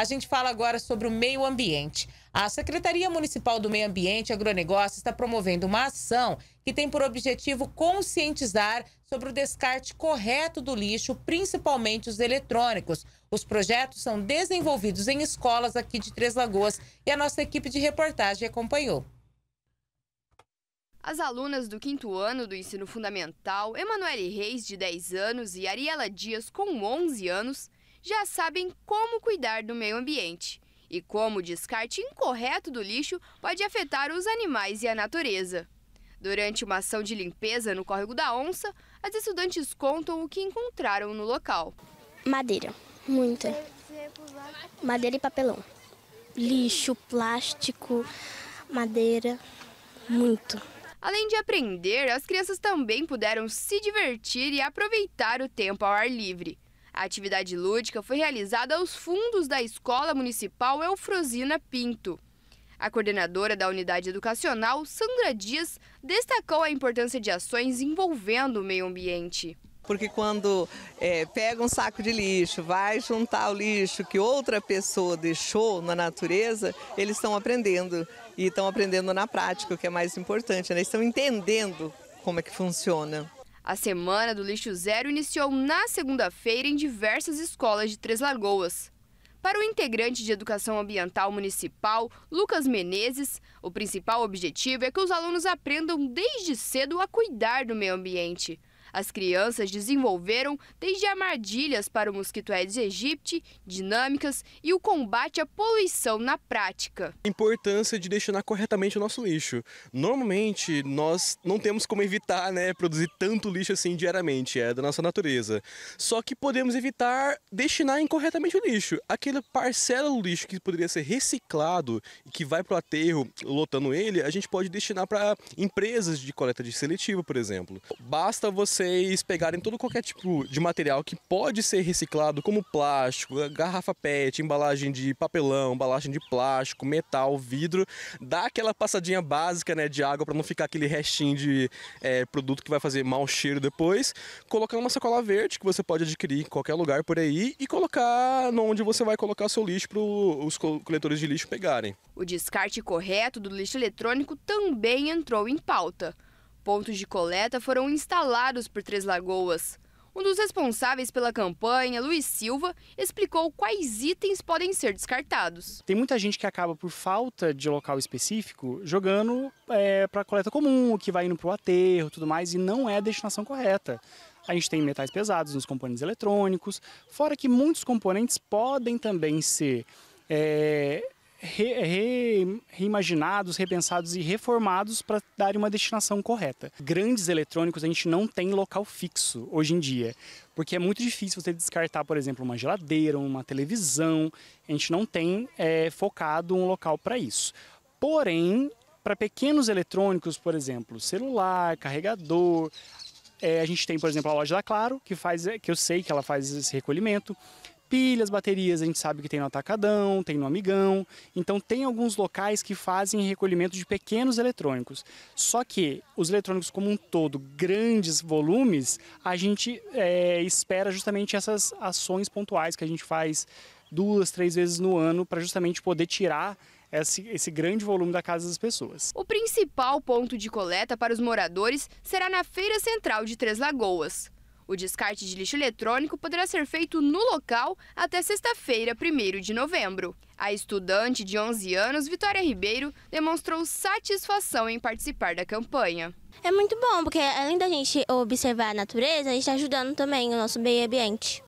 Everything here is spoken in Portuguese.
A gente fala agora sobre o meio ambiente. A Secretaria Municipal do Meio Ambiente e Agronegócio está promovendo uma ação que tem por objetivo conscientizar sobre o descarte correto do lixo, principalmente os eletrônicos. Os projetos são desenvolvidos em escolas aqui de Três Lagoas e a nossa equipe de reportagem acompanhou. As alunas do quinto ano do ensino fundamental, Emanuele Reis, de 10 anos, e Ariela Dias, com 11 anos, já sabem como cuidar do meio ambiente e como o descarte incorreto do lixo pode afetar os animais e a natureza. Durante uma ação de limpeza no córrego da Onça, as estudantes contam o que encontraram no local. Madeira, muita. Madeira e papelão. Lixo, plástico, madeira, muito. Além de aprender, as crianças também puderam se divertir e aproveitar o tempo ao ar livre. A atividade lúdica foi realizada aos fundos da Escola Municipal Eufrosina Pinto. A coordenadora da unidade educacional, Sandra Dias, destacou a importância de ações envolvendo o meio ambiente porque quando é, pega um saco de lixo, vai juntar o lixo que outra pessoa deixou na natureza, eles estão aprendendo e estão aprendendo na prática, o que é mais importante, né? Eles estão entendendo como é que funciona. A Semana do Lixo Zero iniciou na segunda-feira em diversas escolas de Três Lagoas. Para o integrante de Educação Ambiental Municipal, Lucas Menezes, o principal objetivo é que os alunos aprendam desde cedo a cuidar do meio ambiente. As crianças desenvolveram desde armadilhas para o mosquito Aedes aegypti, dinâmicas e o combate à poluição na prática. A importância de destinar corretamente o nosso lixo. Normalmente, nós não temos como evitar né, produzir tanto lixo assim diariamente, é da nossa natureza. Só que podemos evitar destinar incorretamente o lixo. Aquele parcela do lixo que poderia ser reciclado e que vai para o aterro lotando ele, a gente pode destinar para empresas de coleta de seletiva, por exemplo. Basta você vocês pegarem todo qualquer tipo de material que pode ser reciclado, como plástico, garrafa PET, embalagem de papelão, embalagem de plástico, metal, vidro, dá aquela passadinha básica né, de água para não ficar aquele restinho de é, produto que vai fazer mau cheiro depois, colocar uma sacola verde que você pode adquirir em qualquer lugar por aí e colocar onde você vai colocar seu lixo para os coletores de lixo pegarem. O descarte correto do lixo eletrônico também entrou em pauta. Pontos de coleta foram instalados por Três Lagoas. Um dos responsáveis pela campanha, Luiz Silva, explicou quais itens podem ser descartados. Tem muita gente que acaba, por falta de local específico, jogando é, para coleta comum, que vai indo para o aterro tudo mais, e não é a destinação correta. A gente tem metais pesados nos componentes eletrônicos, fora que muitos componentes podem também ser. É, re, re reimaginados, repensados e reformados para darem uma destinação correta. Grandes eletrônicos a gente não tem local fixo hoje em dia, porque é muito difícil você descartar, por exemplo, uma geladeira, uma televisão. A gente não tem é, focado um local para isso. Porém, para pequenos eletrônicos, por exemplo, celular, carregador, é, a gente tem, por exemplo, a loja da Claro, que faz, é, que eu sei que ela faz esse recolhimento pilhas, baterias, a gente sabe que tem no Atacadão, tem no Amigão. Então tem alguns locais que fazem recolhimento de pequenos eletrônicos. Só que os eletrônicos como um todo, grandes volumes, a gente é, espera justamente essas ações pontuais que a gente faz duas, três vezes no ano para justamente poder tirar esse, esse, grande volume da casa das pessoas. O principal ponto de coleta para os moradores será na Feira Central de Três Lagoas. O descarte de lixo eletrônico poderá ser feito no local até sexta-feira, 1 de novembro. A estudante de 11 anos, Vitória Ribeiro, demonstrou satisfação em participar da campanha. É muito bom, porque além da gente observar a natureza, a gente está ajudando também o nosso meio ambiente.